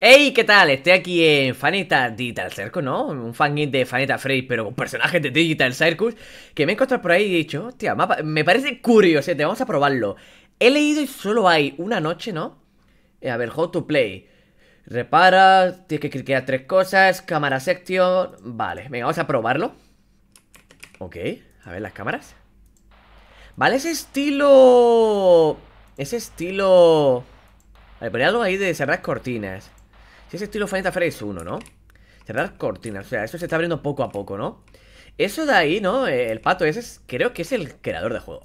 Hey, ¿qué tal? Estoy aquí en Fanita Digital Circus, ¿no? Un fangame de Fanita Frey, pero con personajes de Digital Circus Que me he encontrado por ahí y he dicho, hostia, me parece curioso, te este, vamos a probarlo He leído y solo hay una noche, ¿no? Eh, a ver, how to play Repara, tienes que cliquear tres cosas, cámara section Vale, venga, vamos a probarlo Ok, a ver las cámaras Vale, ese estilo... Ese estilo... ver, ponía algo ahí de cerrar cortinas si es estilo Final Fantasy 1, e ¿no? Cerrar cortinas, o sea, eso se está abriendo poco a poco, ¿no? Eso de ahí, ¿no? Eh, el pato ese es, creo que es el creador de juego.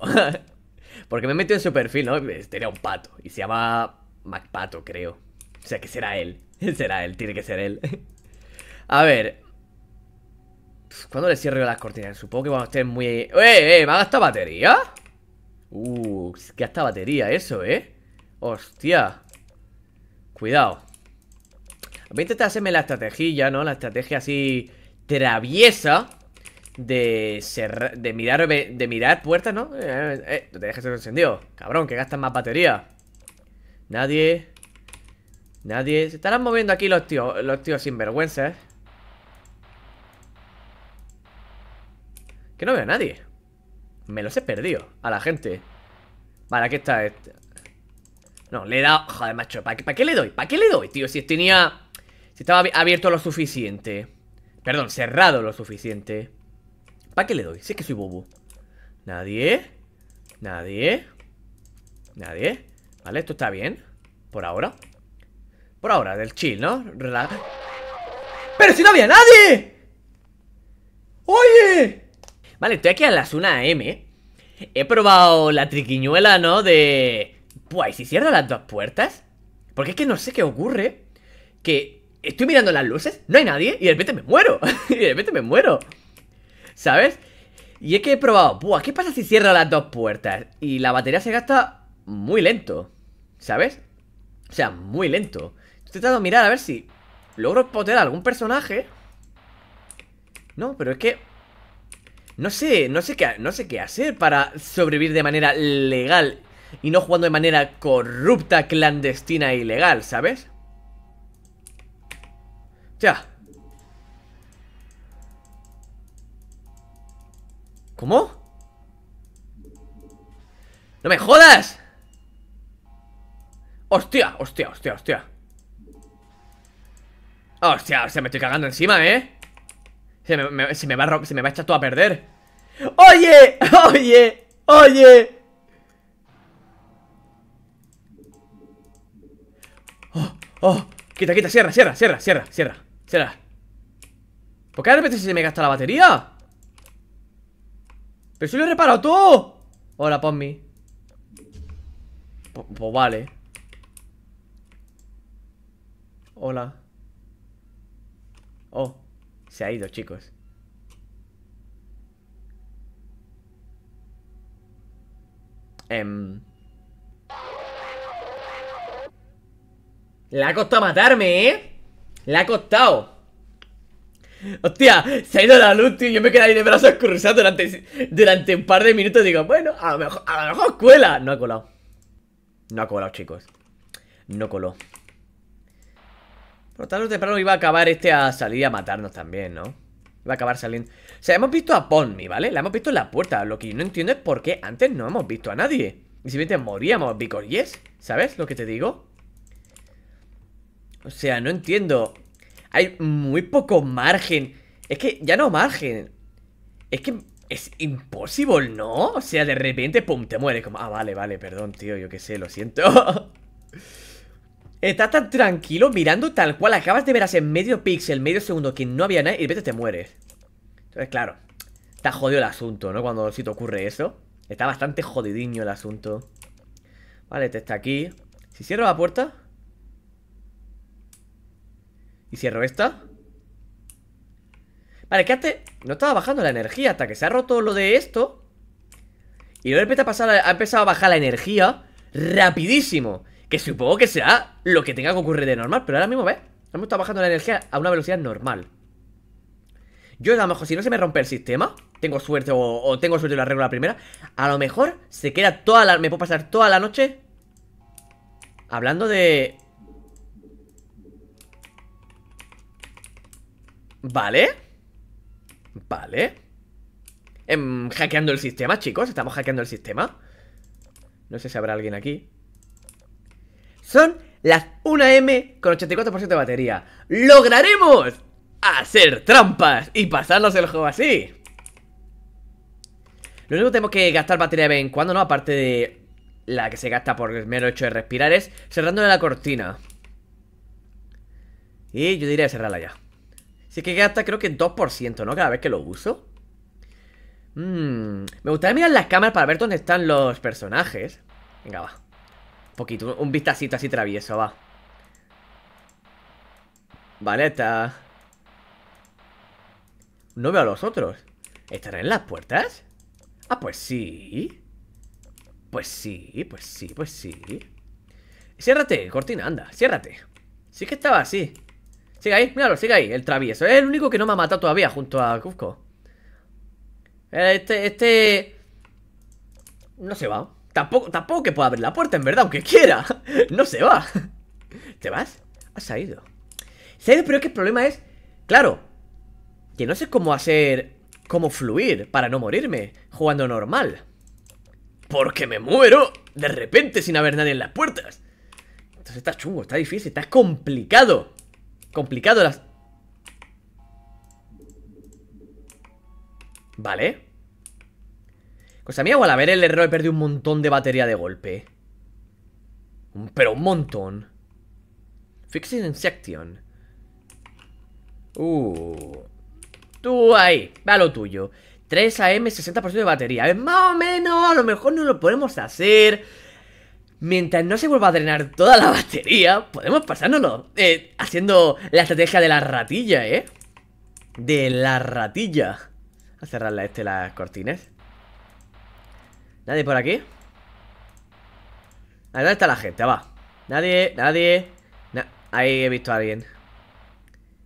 Porque me he metido en su perfil, ¿no? Eh, tenía un pato. Y se llama MacPato, creo. O sea, que será él. Será él, tiene que ser él. a ver. ¿Cuándo le cierro las cortinas? Supongo que a estén muy... ¡Eh, eh! ¿Me ha gastado batería? Uh, gasta batería eso, ¿eh? Hostia. Cuidado. Voy a hacerme la estrategia, ¿no? La estrategia así traviesa de de mirar, de mirar puertas, ¿no? Eh, no eh, eh, te dejes encendido. Cabrón, que gastas más batería. Nadie. Nadie. Se estarán moviendo aquí los tíos, los tíos sinvergüenzas. ¿eh? Que no veo a nadie. Me los he perdido a la gente. Vale, aquí está este. No, le he dado... Joder, macho, ¿para qué, ¿para qué le doy? ¿Para qué le doy, tío? Si tenía... Si estaba abierto lo suficiente. Perdón, cerrado lo suficiente. ¿Para qué le doy? Si es que soy bobo. Nadie. Nadie. Nadie. Vale, esto está bien. Por ahora. Por ahora, del chill, ¿no? ¡Pero si no había nadie! ¡Oye! Vale, estoy aquí a las 1 M He probado la triquiñuela, ¿no? De... Pues, ¿y si cierro las dos puertas? Porque es que no sé qué ocurre. Que estoy mirando las luces, no hay nadie, y de repente me muero. y de repente me muero. ¿Sabes? Y es que he probado, Buah, ¿qué pasa si cierro las dos puertas? Y la batería se gasta muy lento. ¿Sabes? O sea, muy lento. Estoy tratando de mirar a ver si logro poder a algún personaje. No, pero es que. No sé, no sé qué, no sé qué hacer para sobrevivir de manera legal y no jugando de manera corrupta, clandestina e ilegal, ¿sabes? ¿Cómo? ¡No me jodas! ¡Hostia! ¡Hostia, hostia, hostia! ¡Hostia, hostia! Me estoy cagando encima, ¿eh? Se me, va, a, se me va a echar todo a perder ¡Oye! ¡Oye! ¡Oye! ¡Oh! ¡Oh! Quita, quita, cierra, cierra, cierra, cierra, cierra ¿Por qué de repente se me gasta la batería? ¡Pero si lo he reparado todo! Hola, ponme Pues vale Hola Oh, se ha ido, chicos Em... Le ha costado matarme, ¿eh? Le ha costado. Hostia, se ha ido la luz, tío. Yo me quedé ahí de brazos cruzados durante, durante un par de minutos. Digo, bueno, a lo mejor, a cuela. No ha colado. No ha colado, chicos. No coló. Por tarde o temprano iba a acabar este a salir a matarnos también, ¿no? Iba a acabar saliendo. O sea, hemos visto a Ponmi, ¿vale? La hemos visto en la puerta. Lo que yo no entiendo es por qué antes no hemos visto a nadie. Y simplemente moríamos, Vicor Yes. ¿Sabes lo que te digo? O sea, no entiendo. Hay muy poco margen. Es que ya no margen. Es que es imposible, ¿no? O sea, de repente, pum, te mueres. Como, ah, vale, vale, perdón, tío, yo qué sé, lo siento. Estás tan tranquilo mirando tal cual. Acabas de ver hace medio píxel, medio segundo que no había nadie y de repente te mueres. Entonces, claro, está jodido el asunto, ¿no? Cuando si te ocurre eso. Está bastante jodidinho el asunto. Vale, te está aquí. Si cierro la puerta, ¿Y cierro esta? Vale, que antes no estaba bajando la energía hasta que se ha roto lo de esto. Y luego ha empezado a bajar la energía rapidísimo. Que supongo que será lo que tenga que ocurrir de normal. Pero ahora mismo, ¿ves? Hemos estado bajando la energía a una velocidad normal. Yo a lo mejor, si no se me rompe el sistema, tengo suerte o, tengo suerte de la la primera, a lo mejor se queda toda la... Me puedo pasar toda la noche hablando de Vale. Vale. Em, hackeando el sistema, chicos. Estamos hackeando el sistema. No sé si habrá alguien aquí. Son las 1M con 84% de batería. ¡Lograremos hacer trampas y pasarnos el juego así! Lo único que tenemos que gastar batería de vez en cuando, ¿no? Aparte de la que se gasta por el mero hecho de respirar es cerrándole la cortina. Y yo diría cerrarla ya. Sí que gasta creo que 2%, ¿no? Cada vez que lo uso. Mmm. Me gustaría mirar las cámaras para ver dónde están los personajes. Venga, va. Un poquito, un vistacito así travieso, va. Vale, está... No veo a los otros. ¿Estarán en las puertas? Ah, pues sí. Pues sí, pues sí, pues sí. Ciérrate, cortina, anda, ciérrate. Sí que estaba así. Sigue ahí, míralo, sigue ahí, el travieso. Es el único que no me ha matado todavía junto a Cusco. Eh, este, este... No se va. Tampoco, tampoco que pueda abrir la puerta, en verdad, aunque quiera. No se va. ¿Te vas? Has salido. Se ha ido, pero es que el problema es... Claro. Que no sé cómo hacer... Cómo fluir para no morirme. Jugando normal. Porque me muero de repente sin haber nadie en las puertas. Entonces está chungo, está difícil, está complicado. Complicado las... Vale Cosa mía, igual a ver el error he perdido un montón de batería de golpe Pero un montón Fixing Insection Uh Tú ahí, va lo tuyo 3 AM, 60% de batería. Más o menos, a lo mejor no lo podemos hacer. Mientras no se vuelva a drenar toda la batería, podemos pasárnoslo. Eh, haciendo la estrategia de la ratilla, ¿eh? De la ratilla. A cerrar la, este, las cortinas. ¿Nadie por aquí? ¿A ¿Dónde está la gente? Va. Nadie, nadie. Ahí he visto a alguien.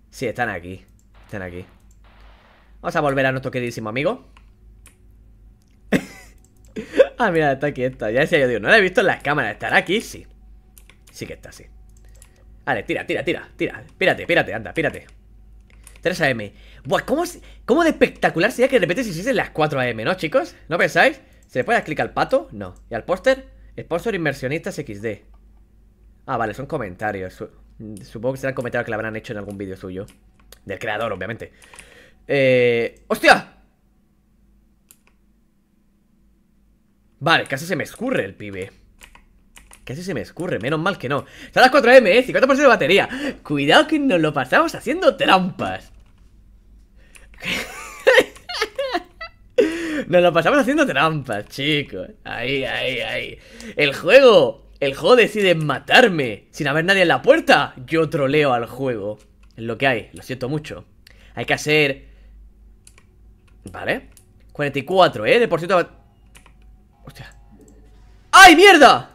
Sí, están aquí. Están aquí. Vamos a volver a nuestro queridísimo amigo. Ah, mira, está aquí Ya decía yo, digo, no la he visto en las cámaras. ¿Estará aquí? Sí. Sí que está, sí. Vale, tira, tira, tira, tira. Pírate, pírate, anda, pírate. 3 AM. Buah, ¿cómo, ¿cómo, de espectacular sería que de repente se hiciesen las 4 AM, ¿no, chicos? ¿No pensáis? ¿Se le puede dar clic al pato? No. ¿Y al póster? Sponsor Inversionistas XD. Ah, vale, son comentarios. Supongo que serán comentarios que le habrán hecho en algún vídeo suyo. Del creador, obviamente. Eh... ¡Hostia! Vale, casi se me escurre el pibe Casi se me escurre, menos mal que no Están las 4M, eh, 50% de batería Cuidado que nos lo pasamos haciendo trampas Nos lo pasamos haciendo trampas, chicos Ahí, ahí, ahí El juego, el juego decide matarme Sin haber nadie en la puerta Yo troleo al juego Es lo que hay, lo siento mucho Hay que hacer... Vale 44, eh, de por ciento Hostia ¡Ay, mierda!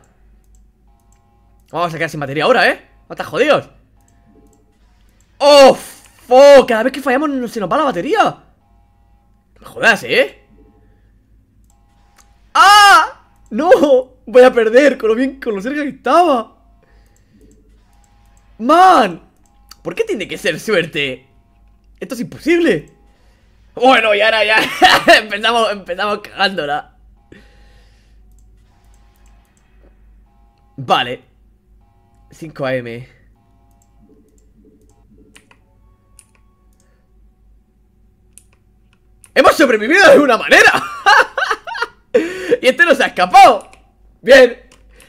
Vamos a quedar sin batería ahora, ¿eh? No estás jodidos ¡Oh, fuck! Cada vez que fallamos se nos va la batería No jodas, ¿eh? ¡Ah! ¡No! Voy a perder con lo bien, con lo cerca que estaba ¡Man! ¿Por qué tiene que ser suerte? Esto es imposible Bueno, y ahora ya empezamos, empezamos cagándola Vale. 5 AM. ¡Hemos sobrevivido de una manera! y este nos ha escapado. Bien.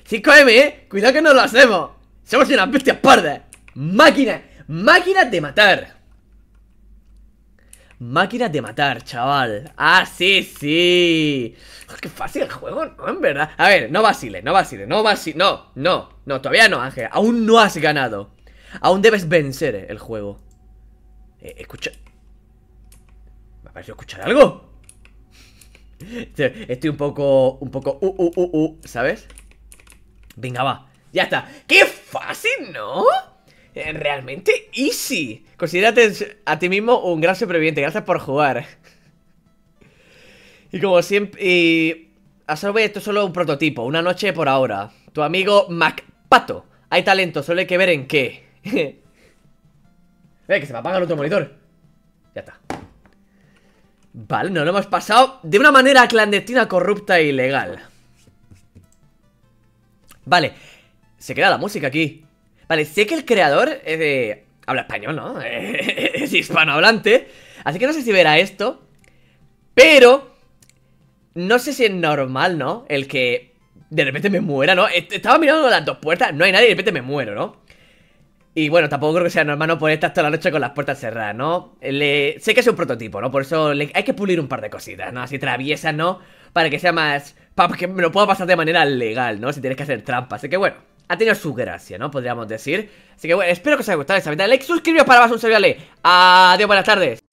5 AM, ¿eh? Cuidado que no lo hacemos. Somos unas bestias pardas. Máquinas. Máquinas de matar. Máquina de matar, chaval. ¡Ah, sí, sí! ¡Qué fácil el juego, no! En verdad. A ver, no vaciles, no vacile, no vaciles. No, no, no, todavía no, Ángel. Aún no has ganado. Aún debes vencer el juego. Eh, escucha. Me ha parecido escuchar algo. Estoy un poco. Un poco. Uh, uh, uh, ¿Sabes? Venga, va. Ya está. ¡Qué fácil, no! Eh, realmente easy. Considérate a ti mismo un gran superviviente. Gracias por jugar. y como siempre... Y... saber esto es solo un prototipo. Una noche por ahora. Tu amigo MacPato. Hay talento, solo hay que ver en qué. Eh, que se me apaga el otro monitor. Ya está. Vale, no lo hemos pasado de una manera clandestina, corrupta e ilegal. Vale, se queda la música aquí. Vale, sé que el creador es de... Habla español, ¿no? es hispanohablante. Así que no sé si verá esto. Pero... No sé si es normal, ¿no? El que de repente me muera, ¿no? Estaba mirando las dos puertas, no hay nadie y de repente me muero, ¿no? Y bueno, tampoco creo que sea normal no poder estar toda la noche con las puertas cerradas, ¿no? Sé que es un prototipo, ¿no? Por eso hay que pulir un par de cositas, ¿no? Así traviesa ¿no? Para que sea más... Para que me lo pueda pasar de manera legal, ¿no? Si tienes que hacer trampas. Así que bueno, ha tenido su gracia, ¿no? Podríamos decir Así que bueno, espero que os haya gustado esta vida. Like, suscribiros para más, un serial. Adiós, buenas tardes